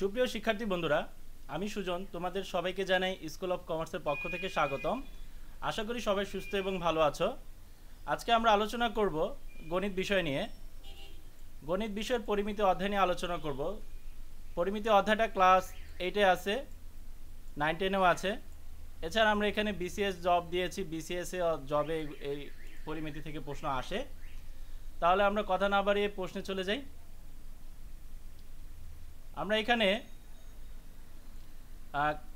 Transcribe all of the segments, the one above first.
সুপ্রিয় শিক্ষার্থী বন্ধুরা আমি সুজন তোমাদের সবাইকে জানাই স্কুল অফ কমার্সের পক্ষ থেকে স্বাগতম আশা করি সবাই সুস্থ এবং ভালো আছো আজকে আমরা আলোচনা করব গণিত বিষয় নিয়ে গণিত বিষয়ের পরিমিতি অধ্যায় নিয়ে আলোচনা করব পরিমিতি অধ্যায়টা ক্লাস এইটে আছে নাইন টেনেও আছে এছাড়া আমরা এখানে বিসিএস জব দিয়েছি বিসিএসে জবে এই পরিমিতি থেকে প্রশ্ন আসে তাহলে আমরা কথা না বাড়িয়ে প্রশ্নে চলে যাই আমরা এখানে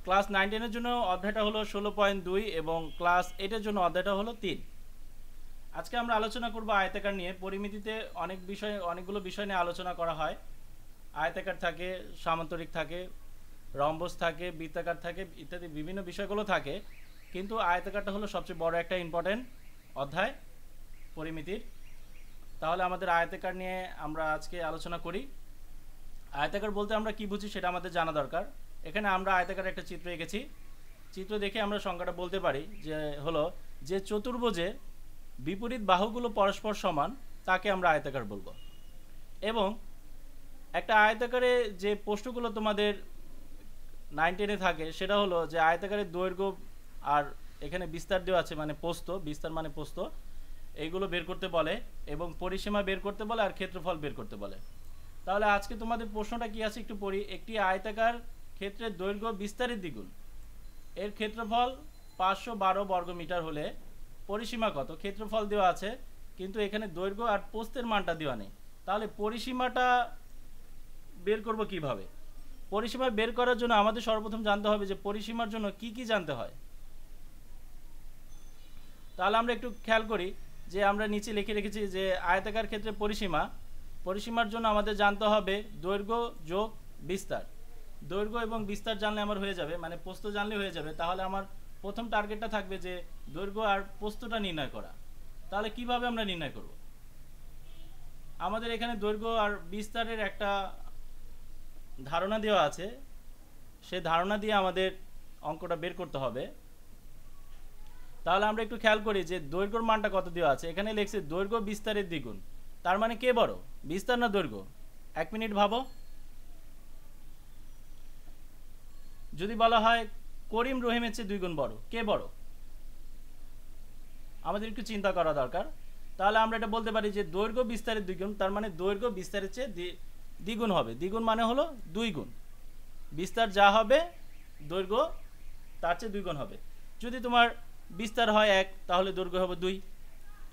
ক্লাস নাইন টেনের জন্য অধ্যায়টা হলো ষোলো পয়েন্ট দুই এবং ক্লাস এইটের জন্য অধ্যায়টা হলো তিন আজকে আমরা আলোচনা করব আয়তাকার নিয়ে পরিমিতিতে অনেক বিষয় অনেকগুলো বিষয় নিয়ে আলোচনা করা হয় আয়তাকার থাকে সামান্তরিক থাকে রম্বস থাকে বৃত্তাকার থাকে ইত্যাদি বিভিন্ন বিষয়গুলো থাকে কিন্তু আয়তাকারটা হলো সবচেয়ে বড় একটা ইম্পর্টেন্ট অধ্যায় পরিমিতির তাহলে আমাদের আয়তাকার নিয়ে আমরা আজকে আলোচনা করি আয়তাকার বলতে আমরা কি বুঝি সেটা আমাদের জানা দরকার এখানে আমরা আয়তাকার একটা চিত্র এঁকেছি চিত্র দেখে আমরা সংখ্যাটা বলতে পারি যে হলো যে চতুর্ভুজে বিপরীত বাহুগুলো পরস্পর সমান তাকে আমরা আয়তাকার বলবো এবং একটা আয়তাকারে যে পোস্টগুলো তোমাদের নাইন টেনে থাকে সেটা হলো যে আয়তাকারের দৈর্ঘ্য আর এখানে বিস্তার দেওয়া আছে মানে পোস্ত বিস্তার মানে পোস্ত এইগুলো বের করতে বলে এবং পরিসীমা বের করতে বলে আর ক্ষেত্রফল বের করতে বলে তাহলে আজকে তোমাদের প্রশ্নটা কি আছে একটু পড়ি একটি আয়তাকার ক্ষেত্রের দৈর্ঘ্য বিস্তারের দ্বিগুণ এর ক্ষেত্রফল পাঁচশো বারো বর্গমিটার হলে পরিসীমা কত ক্ষেত্রফল দেওয়া আছে কিন্তু এখানে দৈর্ঘ্য আর পোস্তের মানটা দেওয়া নেই তাহলে পরিসীমাটা বের করব কিভাবে পরিসীমা বের করার জন্য আমাদের সর্বপ্রথম জানতে হবে যে পরিসীমার জন্য কি কি জানতে হয় তাহলে আমরা একটু খেয়াল করি যে আমরা নিচে লিখে রেখেছি যে আয়তাকার ক্ষেত্রে পরিসীমা পরিসীমার জন্য আমাদের জানতে হবে দৈর্ঘ্য যোগ বিস্তার দৈর্ঘ্য এবং বিস্তার জানলে আমার হয়ে যাবে মানে পোস্ত জানলে হয়ে যাবে তাহলে আমার প্রথম টার্গেটটা থাকবে যে দৈর্ঘ্য আর পোস্তটা নির্ণয় করা তাহলে কিভাবে আমরা নির্ণয় করব আমাদের এখানে দৈর্ঘ্য আর বিস্তারের একটা ধারণা দেওয়া আছে সে ধারণা দিয়ে আমাদের অঙ্কটা বের করতে হবে তাহলে আমরা একটু খেয়াল করি যে দৈর্ঘ্যর মানটা কত দেওয়া আছে এখানে লেখছে দৈর্ঘ্য বিস্তারের দ্বিগুণ তার মানে কে বড় বিস্তার না দৈর্ঘ্য এক মিনিট ভাবো যদি বলা হয় করিম রহিমের চেয়ে দুই গুণ বড় কে বড় আমাদের একটু চিন্তা করা দরকার তাহলে আমরা এটা বলতে পারি যে দৈর্ঘ্য বিস্তারের দ্বিগুণ তার মানে দৈর্ঘ্য বিস্তারের চেয়ে দ্বিগুণ হবে দ্বিগুণ মানে হলো দুই গুণ বিস্তার যা হবে দৈর্ঘ্য তার চেয়ে দুই গুণ হবে যদি তোমার বিস্তার হয় এক তাহলে দৈর্ঘ্য হবে দুই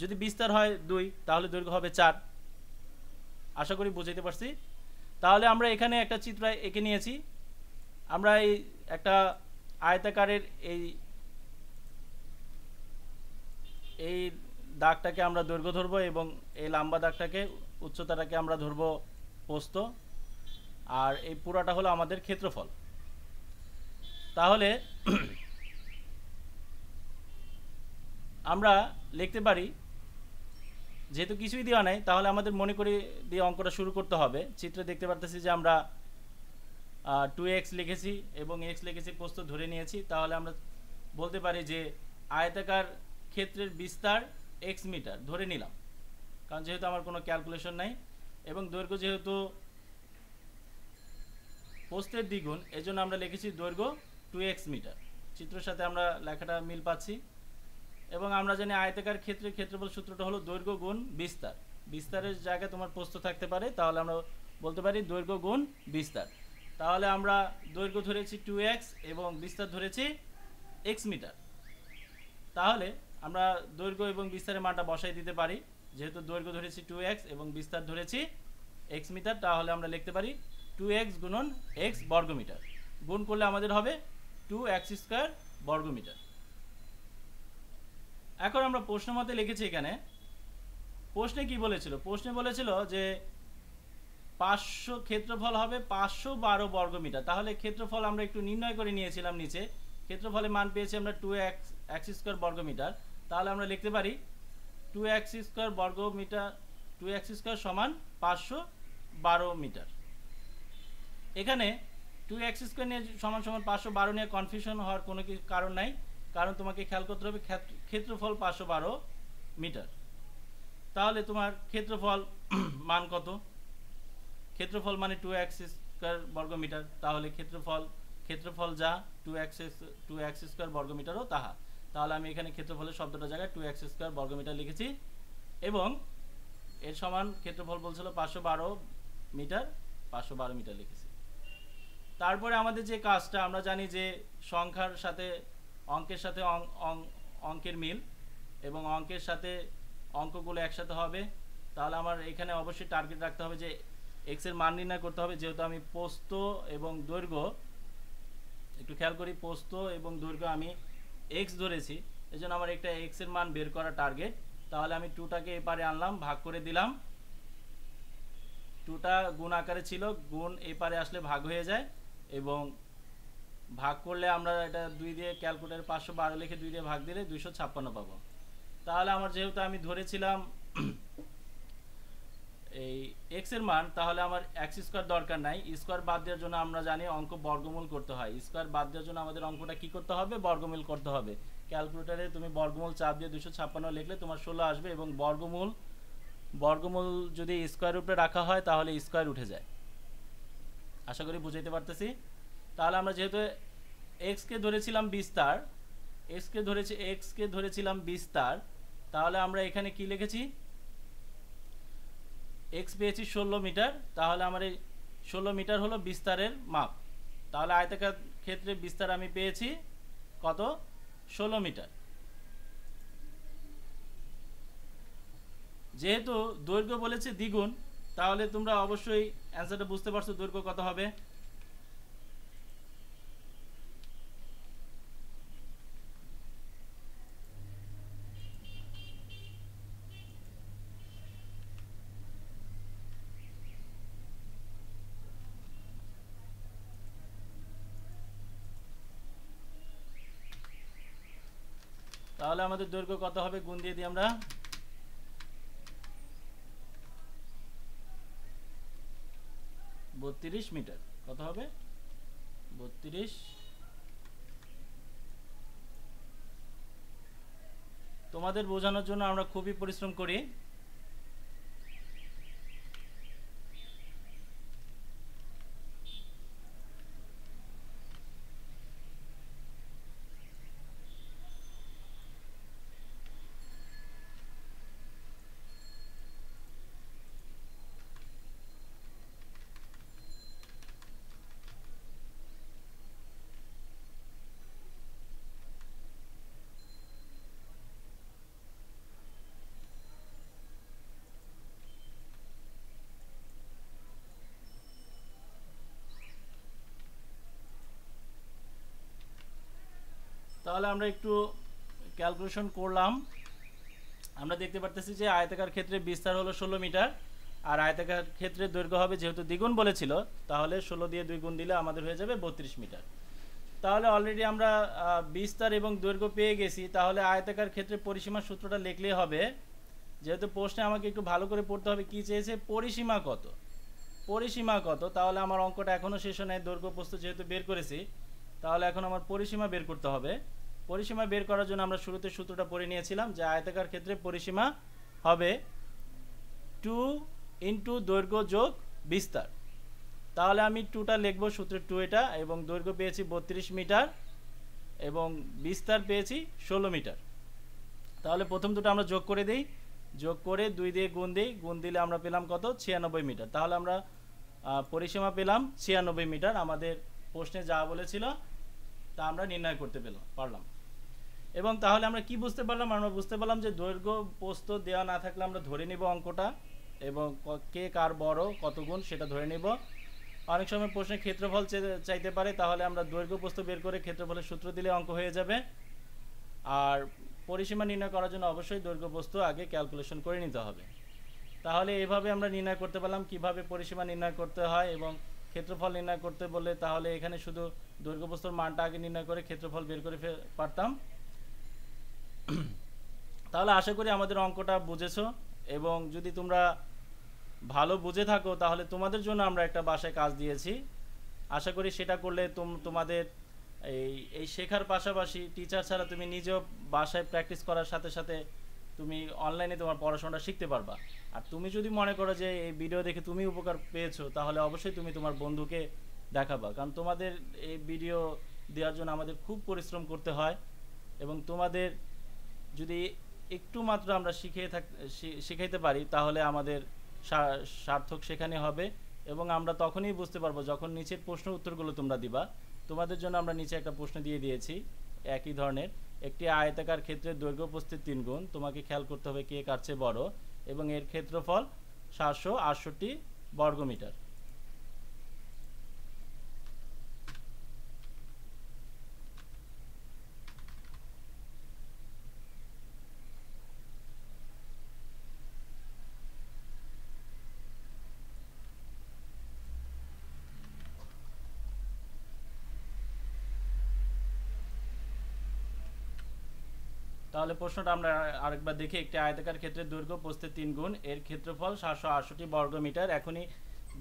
যদি বিস্তার হয় দুই তাহলে দৈর্ঘ্য হবে চার আশা করি বুঝাইতে পারছি তাহলে আমরা এখানে একটা চিত্র এঁকে নিয়েছি আমরা এই একটা আয়তাকারের এই এই দাগটাকে আমরা দৈর্ঘ্য ধরবো এবং এই লম্বা দাগটাকে উচ্চতাটাকে আমরা ধরবো পোস্ত আর এই পুরাটা হলো আমাদের ক্ষেত্রফল তাহলে আমরা লিখতে পারি যেহেতু কিছুই দেওয়া নেই তাহলে আমাদের মনে করে দিয়ে অঙ্কটা শুরু করতে হবে চিত্রে দেখতে পারতেছি যে আমরা টু এক্স লিখেছি এবং এক্স লিখেছি পোস্ত ধরে নিয়েছি তাহলে আমরা বলতে পারি যে আয়তাকার ক্ষেত্রের বিস্তার এক্স মিটার ধরে নিলাম কারণ যেহেতু আমার কোনো ক্যালকুলেশন নাই এবং দৈর্ঘ্য যেহেতু পোস্তের দ্বিগুণ এজন্য আমরা লিখেছি দৈর্ঘ্য টু এক্স মিটার চিত্রের সাথে আমরা লেখাটা মিল পাচ্ছি এবং আমরা জানি আয়তাকার ক্ষেত্রে ক্ষেত্রফল সূত্রটা হলো দৈর্ঘ্য গুণ বিস্তার বিস্তারের জায়গায় তোমার প্রস্ত থাকতে পারে তাহলে আমরা বলতে পারি দৈর্ঘ্য গুণ বিস্তার তাহলে আমরা দৈর্ঘ্য ধরেছি টু এক্স এবং বিস্তার ধরেছি এক্স মিটার তাহলে আমরা দৈর্ঘ্য এবং বিস্তারের মানটা বসাই দিতে পারি যেহেতু দৈর্ঘ্য ধরেছি টু এক্স এবং বিস্তার ধরেছি এক্স মিটার তাহলে আমরা লিখতে পারি টু এক্স গুণন এক্স বর্গমিটার গুণ করলে আমাদের হবে টু এক্স স্কোয়ার বর্গমিটার এখন আমরা প্রশ্ন মতে লিখেছি এখানে প্রশ্নে কি বলেছিল প্রশ্নে বলেছিল যে পাঁচশো ক্ষেত্রফল হবে পাঁচশো বারো বর্গমিটার তাহলে ক্ষেত্রফল আমরা একটু নির্ণয় করে নিয়েছিলাম নিচে ক্ষেত্রফলে মান পেয়েছি আমরা টু এক্স এক্স স্কোয়ার বর্গমিটার তাহলে আমরা লিখতে পারি টু এক্স স্কোয়ার বর্গমিটার টু এক্স স্কোয়ার সমান পাঁচশো বারো মিটার এখানে টু এক্স স্কোয়ার নিয়ে সমান সমান পাঁচশো বারো নিয়ে কনফিউশন হওয়ার কোনো কারণ নাই কারণ তোমাকে খেয়াল করতে হবে ক্ষেত্রফল পাঁচশো বারো মিটার তাহলে তোমার ক্ষেত্রফল মান কত ক্ষেত্রফল মানে টু এক্স স্কোয়ার বর্গমিটার তাহলে ক্ষেত্রফল ক্ষেত্রফল যা two X two X square বর্গমিটারও তাহা তাহলে আমি এখানে ক্ষেত্রফলের শব্দটা জায়গায় টু এক্স স্কোয়ার বর্গমিটার লিখেছি এবং এর সমান ক্ষেত্রফল বলছিল পাঁচশো বারো মিটার পাঁচশো বারো মিটার লিখেছি তারপরে আমাদের যে কাজটা আমরা জানি যে সংখ্যার সাথে অঙ্কের সাথে অঙ্কের মিল এবং অঙ্কের সাথে অঙ্কগুলো একসাথে হবে তাহলে আমার এখানে অবশ্যই টার্গেট রাখতে হবে যে এক্সের মান নির্ণয় করতে হবে যেহেতু আমি পোস্ত এবং দৈর্ঘ্য একটু খেয়াল করি পোস্ত এবং দৈর্ঘ্য আমি এক্স ধরেছি এই জন্য আমার একটা এক্সের মান বের করা টার্গেট তাহলে আমি টুটাকে এপারে আনলাম ভাগ করে দিলাম টুটা গুণ আকারে ছিল গুণ এপারে আসলে ভাগ হয়ে যায় এবং ভাগ করলে আমরা এটা দুই দিয়ে ক্যালকুলেটার পাঁচশো বারো লিখে দুই দিয়ে ভাগ দিলে দুইশো ছাপ্পান্ন পাবো তাহলে আমার যেহেতু আমি ধরেছিলাম এই এক্স এর মান তাহলে আমার এক্স স্কোয়ার দরকার নাই স্কোয়ার বাদ দেওয়ার জন্য আমরা জানি অঙ্ক বর্গমূল করতে হয় স্কোয়ার বাদ দেওয়ার জন্য আমাদের অঙ্কটা কি করতে হবে বর্গমূল করতে হবে ক্যালকুলেটারে তুমি বর্গমূল চাপ দিয়ে দুশো ছাপ্পান্ন লিখলে তোমার ষোলো আসবে এবং বর্গমূল বর্গমূল যদি স্কোয়ার উপরে রাখা হয় তাহলে স্কোয়ার উঠে যায় আশা করি বুঝাইতে পারতেছি তাহলে আমরা যেহেতু এক্সকে ধরেছিলাম বিস্তার এক্সকে ধরেছি এক্সকে ধরেছিলাম বিস্তার তাহলে আমরা এখানে কি লিখেছি এক্স পেয়েছি ষোলো মিটার তাহলে আমার এই ষোলো মিটার হলো বিস্তারের মাপ তাহলে আয়তাকার ক্ষেত্রে বিস্তার আমি পেয়েছি কত ষোলো মিটার যেহেতু দৈর্ঘ্য বলেছে দ্বিগুণ তাহলে তোমরা অবশ্যই অ্যান্সারটা বুঝতে পারছো দৈর্ঘ্য কত হবে তাহলে আমাদের দৈর্ঘ্য কত হবে গুণ দিয়ে দিই আমরা বত্রিশ মিটার কত হবে বত্রিশ তোমাদের বোঝানোর জন্য আমরা খুবই পরিশ্রম করি তাহলে আমরা একটু ক্যালকুলেশন করলাম আমরা দেখতে পারতেছি যে আয়তাকার ক্ষেত্রে বিস্তার হলো ষোলো মিটার আর আয়তাকার ক্ষেত্রে দৈর্ঘ্য হবে যেহেতু দ্বিগুণ বলেছিল তাহলে ষোলো দিয়ে দুই গুণ দিলে আমাদের হয়ে যাবে বত্রিশ মিটার তাহলে অলরেডি আমরা বিস্তার এবং দৈর্ঘ্য পেয়ে গেছি তাহলে আয়তাকার ক্ষেত্রে পরিসীমার সূত্রটা লিখলেই হবে যেহেতু প্রশ্নে আমাকে একটু ভালো করে পড়তে হবে কি চেয়েছে পরিসীমা কত পরিসীমা কত তাহলে আমার অঙ্কটা এখনও শেষ নেয় দৈর্ঘ্য প্রস্তুত যেহেতু বের করেছি তাহলে এখন আমার পরিসীমা বের করতে হবে পরিসীমা বের করার জন্য আমরা শুরুতে সূত্রটা পড়ে নিয়েছিলাম যে আয়তাকার ক্ষেত্রে পরিসীমা হবে টু ইন্টু দৈর্ঘ্য যোগ বিস্তার তাহলে আমি টুটা লিখবো সূত্রে টু এটা এবং দৈর্ঘ্য পেয়েছি বত্রিশ মিটার এবং বিস্তার পেয়েছি ষোলো মিটার তাহলে প্রথম দুটো আমরা যোগ করে দিই যোগ করে দুই দিয়ে গুণ দিই গুণ দিলে আমরা পেলাম কত ছিয়ানব্বই মিটার তাহলে আমরা পরিসীমা পেলাম ছিয়ানব্বই মিটার আমাদের প্রশ্নে যা বলেছিল তা আমরা নির্ণয় করতে পেলাম পারলাম এবং তাহলে আমরা কি বুঝতে পারলাম আমরা বুঝতে পারলাম যে দৈর্ঘ্য পোস্ত দেওয়া না থাকলে আমরা ধরে নিব অঙ্কটা এবং কে কার বড় কত গুণ সেটা ধরে নিব অনেক সময় প্রশ্নে ক্ষেত্রফল চাইতে পারে তাহলে আমরা দৈর্ঘ্য পোস্ত বের করে ক্ষেত্রফলের সূত্র দিলে অঙ্ক হয়ে যাবে আর পরিসীমা নির্ণয় করার জন্য অবশ্যই দৈর্ঘ্য পোস্ত আগে ক্যালকুলেশন করে নিতে হবে তাহলে এভাবে আমরা নির্ণয় করতে পারলাম কিভাবে পরিসীমা নির্ণয় করতে হয় এবং ক্ষেত্রফল নির্ণয় করতে বলে তাহলে এখানে শুধু দৈর্ঘ্যপ্রস্তর মানটা আগে নির্ণয় করে ক্ষেত্রফল বের করে পারতাম তাহলে আশা করি আমাদের অঙ্কটা বুঝেছো এবং যদি তোমরা ভালো বুঝে থাকো তাহলে তোমাদের জন্য আমরা একটা বাসায় কাজ দিয়েছি আশা করি সেটা করলে তোমাদের এই এই শেখার পাশাপাশি টিচার ছাড়া তুমি নিজেও বাসায় প্র্যাকটিস করার সাথে সাথে তুমি অনলাইনে তোমার পড়াশোনাটা শিখতে পারবা আর তুমি যদি মনে করো যে এই ভিডিও দেখে তুমি উপকার পেয়েছো তাহলে অবশ্যই তুমি তোমার বন্ধুকে দেখাবা কারণ তোমাদের এই ভিডিও দেওয়ার জন্য আমাদের খুব পরিশ্রম করতে হয় এবং তোমাদের যদি একটু মাত্র আমরা শিখে থাক শিখাইতে পারি তাহলে আমাদের সার্থক সেখানে হবে এবং আমরা তখনই বুঝতে পারবো যখন নিচের প্রশ্ন উত্তরগুলো তোমরা দিবা তোমাদের জন্য আমরা নিচে একটা প্রশ্ন দিয়ে দিয়েছি একই ধরনের একটি আয়তাকার ক্ষেত্রে দৈর্ঘ্য উপস্থিত তিন গুণ তোমাকে খেয়াল করতে হবে কে কাটছে বড় এবং এর ক্ষেত্রফল সাতশো আটষট্টি বর্গমিটার তাহলে প্রশ্নটা আমরা আরেকবার দেখি একটি আয়তাকার ক্ষেত্রে দৈর্ঘ্য প্রস্থের তিন গুণ এর ক্ষেত্রফল সাতশো আটষট্টি বর্গ মিটার এখনই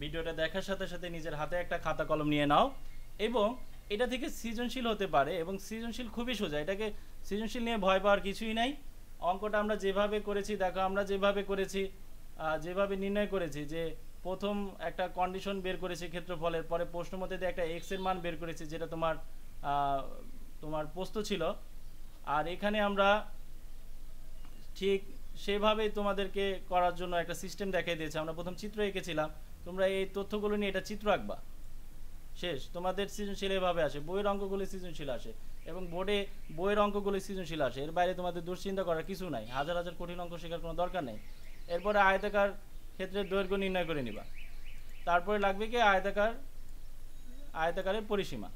ভিডিওটা দেখার সাথে সাথে নিজের হাতে একটা খাতা কলম নিয়ে নাও এবং এটা থেকে সৃজনশীল হতে পারে এবং সৃজনশীল খুবই সোজা এটাকে সৃজনশীল নিয়ে ভয় পাওয়ার কিছুই নাই অঙ্কটা আমরা যেভাবে করেছি দেখো আমরা যেভাবে করেছি যেভাবে নির্ণয় করেছি যে প্রথম একটা কন্ডিশন বের করেছি ক্ষেত্রফলের পরে প্রশ্ন মধ্যে একটা এক্সের মান বের করেছি যেটা তোমার তোমার পোস্ত ছিল আর এখানে আমরা ঠিক সেভাবেই তোমাদেরকে করার জন্য একটা সিস্টেম দেখাই দিয়েছে আমরা প্রথম চিত্র এঁকেছিলাম তোমরা এই তথ্যগুলো নিয়ে এটা চিত্র আঁকবা শেষ তোমাদের সৃজনশীল এভাবে আসে বইয়ের অঙ্কগুলি সৃজনশীল আসে এবং বোর্ডে বইয়ের অঙ্কগুলি সৃজনশীল আসে এর বাইরে তোমাদের দুশ্চিন্তা করার কিছু নাই হাজার হাজার কঠিন অঙ্ক শেখার কোনো দরকার নেই এরপরে আয়তাকার ক্ষেত্রে দৈর্ঘ্য নির্ণয় করে নিবা তারপরে লাগবে কি আয়তাকার আয়তাকারের পরিসীমা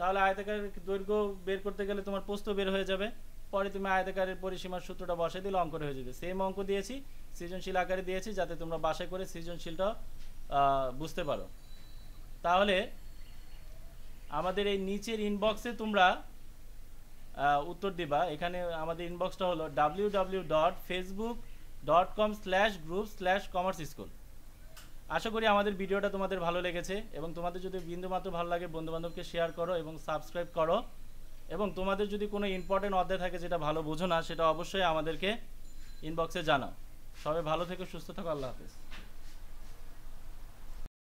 তাহলে আয়তাকারের দৈর্ঘ্য বের করতে গেলে তোমার পোস্ত বের হয়ে যাবে পরে তুমি আয়তাকারের পরিসীমার সূত্রটা বসাই দিলে অঙ্ক হয়ে যাবে সেম অঙ্ক দিয়েছি সৃজনশীল আকারে দিয়েছি যাতে তোমরা বাসায় করে সৃজনশীলটা বুঝতে পারো তাহলে আমাদের এই নিচের ইনবক্সে তোমরা উত্তর দিবা এখানে আমাদের ইনবক্সটা হলো W W dot Facebook dot com slash group slash commerce school আশা করি আমাদের ভিডিওটা তোমাদের ভালো লেগেছে এবং তোমাদের যদি বিন্দুমাত্র ভালো লাগে বন্ধুবান্ধবকে শেয়ার করো এবং সাবস্ক্রাইব করো এবং তোমাদের যদি কোনো ইম্পর্টেন্ট অধ্যায় থাকে যেটা ভালো বোঝো না সেটা অবশ্যই আমাদেরকে ইনবক্সে জানাও সবাই ভালো থেকে সুস্থ থাকো আল্লাহ হাফিজ